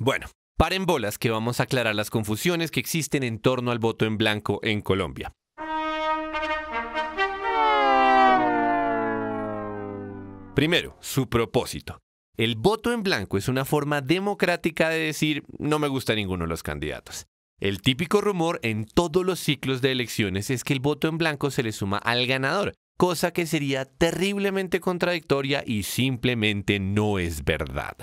Bueno, paren bolas que vamos a aclarar las confusiones que existen en torno al voto en blanco en Colombia. Primero, su propósito. El voto en blanco es una forma democrática de decir no me gusta ninguno de los candidatos. El típico rumor en todos los ciclos de elecciones es que el voto en blanco se le suma al ganador, cosa que sería terriblemente contradictoria y simplemente no es verdad.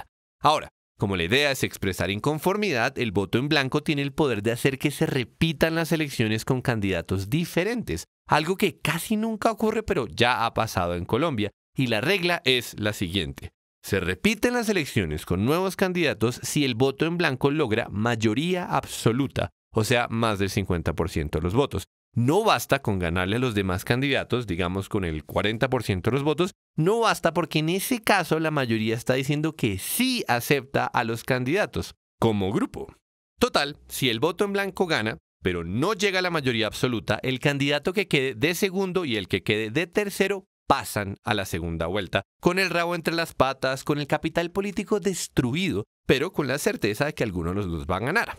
Ahora, como la idea es expresar inconformidad, el voto en blanco tiene el poder de hacer que se repitan las elecciones con candidatos diferentes, algo que casi nunca ocurre pero ya ha pasado en Colombia, y la regla es la siguiente. Se repiten las elecciones con nuevos candidatos si el voto en blanco logra mayoría absoluta, o sea, más del 50% de los votos. No basta con ganarle a los demás candidatos, digamos con el 40% de los votos, no basta porque en ese caso la mayoría está diciendo que sí acepta a los candidatos como grupo. Total, si el voto en blanco gana, pero no llega a la mayoría absoluta, el candidato que quede de segundo y el que quede de tercero pasan a la segunda vuelta, con el rabo entre las patas, con el capital político destruido, pero con la certeza de que alguno de los dos va a ganar.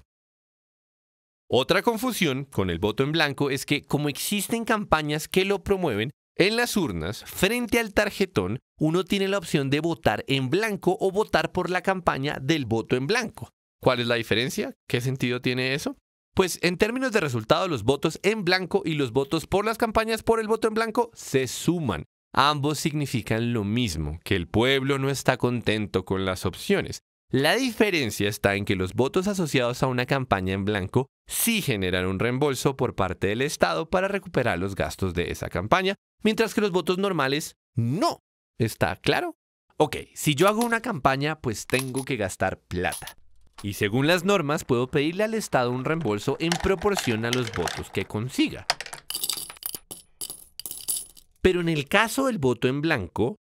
Otra confusión con el voto en blanco es que, como existen campañas que lo promueven, en las urnas, frente al tarjetón, uno tiene la opción de votar en blanco o votar por la campaña del voto en blanco. ¿Cuál es la diferencia? ¿Qué sentido tiene eso? Pues en términos de resultado, los votos en blanco y los votos por las campañas por el voto en blanco se suman. Ambos significan lo mismo, que el pueblo no está contento con las opciones. La diferencia está en que los votos asociados a una campaña en blanco sí generan un reembolso por parte del Estado para recuperar los gastos de esa campaña, mientras que los votos normales no. ¿Está claro? Ok, si yo hago una campaña, pues tengo que gastar plata. Y según las normas, puedo pedirle al Estado un reembolso en proporción a los votos que consiga. Pero en el caso del voto en blanco,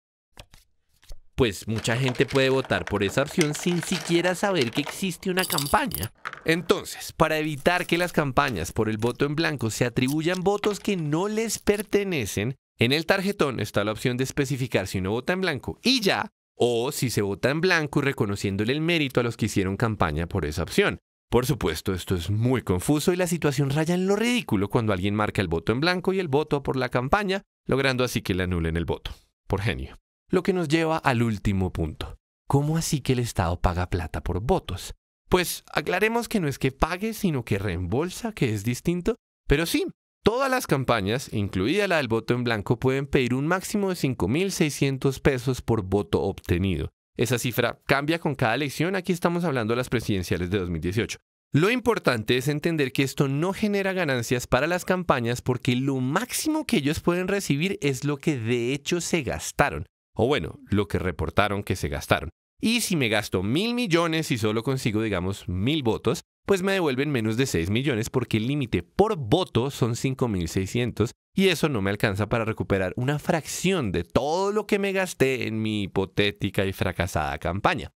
pues mucha gente puede votar por esa opción sin siquiera saber que existe una campaña. Entonces, para evitar que las campañas por el voto en blanco se atribuyan votos que no les pertenecen, en el tarjetón está la opción de especificar si uno vota en blanco y ya, o si se vota en blanco y reconociéndole el mérito a los que hicieron campaña por esa opción. Por supuesto, esto es muy confuso y la situación raya en lo ridículo cuando alguien marca el voto en blanco y el voto por la campaña, logrando así que le anulen el voto. Por genio. Lo que nos lleva al último punto. ¿Cómo así que el Estado paga plata por votos? Pues aclaremos que no es que pague, sino que reembolsa, que es distinto. Pero sí, todas las campañas, incluida la del voto en blanco, pueden pedir un máximo de 5.600 pesos por voto obtenido. Esa cifra cambia con cada elección, aquí estamos hablando de las presidenciales de 2018. Lo importante es entender que esto no genera ganancias para las campañas porque lo máximo que ellos pueden recibir es lo que de hecho se gastaron o bueno, lo que reportaron que se gastaron. Y si me gasto mil millones y solo consigo, digamos, mil votos, pues me devuelven menos de 6 millones porque el límite por voto son 5.600 y eso no me alcanza para recuperar una fracción de todo lo que me gasté en mi hipotética y fracasada campaña.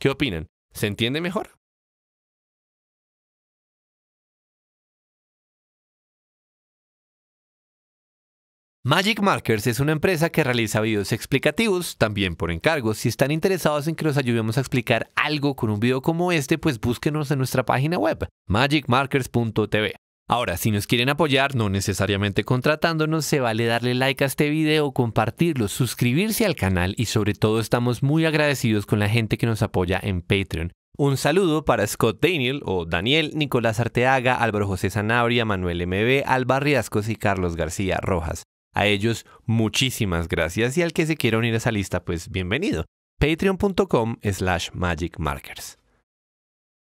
¿Qué opinan? ¿Se entiende mejor? Magic Markers es una empresa que realiza videos explicativos, también por encargo. Si están interesados en que los ayudemos a explicar algo con un video como este, pues búsquenos en nuestra página web, magicmarkers.tv. Ahora, si nos quieren apoyar, no necesariamente contratándonos, se vale darle like a este video, compartirlo, suscribirse al canal y sobre todo estamos muy agradecidos con la gente que nos apoya en Patreon. Un saludo para Scott Daniel o Daniel, Nicolás Arteaga, Álvaro José Sanabria, Manuel MB, Alba Riascos y Carlos García Rojas. A ellos muchísimas gracias y al que se quiera unir a esa lista, pues bienvenido. Patreon.com slash Magic Markers.